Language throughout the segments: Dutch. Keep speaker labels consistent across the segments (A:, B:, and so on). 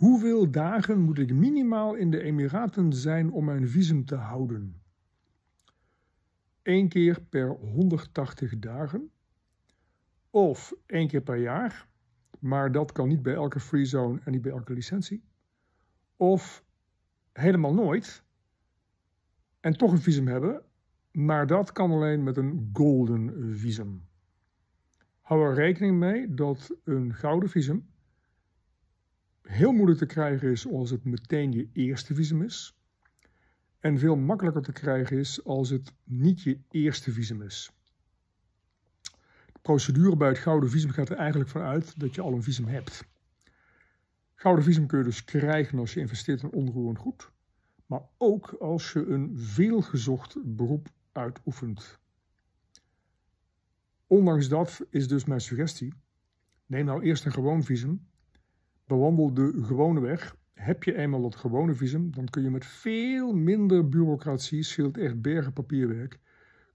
A: Hoeveel dagen moet ik minimaal in de Emiraten zijn om mijn visum te houden? Eén keer per 180 dagen of één keer per jaar, maar dat kan niet bij elke free zone en niet bij elke licentie. Of helemaal nooit en toch een visum hebben, maar dat kan alleen met een golden visum. Hou er rekening mee dat een gouden visum heel moeilijk te krijgen is als het meteen je eerste visum is. En veel makkelijker te krijgen is als het niet je eerste visum is. De procedure bij het gouden visum gaat er eigenlijk vanuit dat je al een visum hebt. Gouden visum kun je dus krijgen als je investeert in onroerend goed, maar ook als je een veelgezocht beroep uitoefent. Ondanks dat is dus mijn suggestie: neem nou eerst een gewoon visum Bewandel de gewone weg. Heb je eenmaal dat gewone visum, dan kun je met veel minder bureaucratie, scheelt echt bergen papierwerk,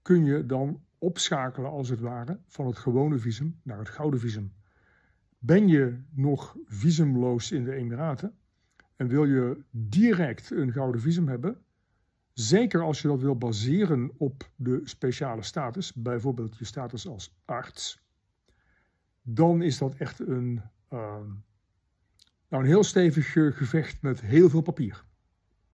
A: kun je dan opschakelen als het ware van het gewone visum naar het gouden visum. Ben je nog visumloos in de Emiraten en wil je direct een gouden visum hebben, zeker als je dat wil baseren op de speciale status, bijvoorbeeld je status als arts, dan is dat echt een ehm, nou, een heel stevig eh, gevecht met heel veel papier.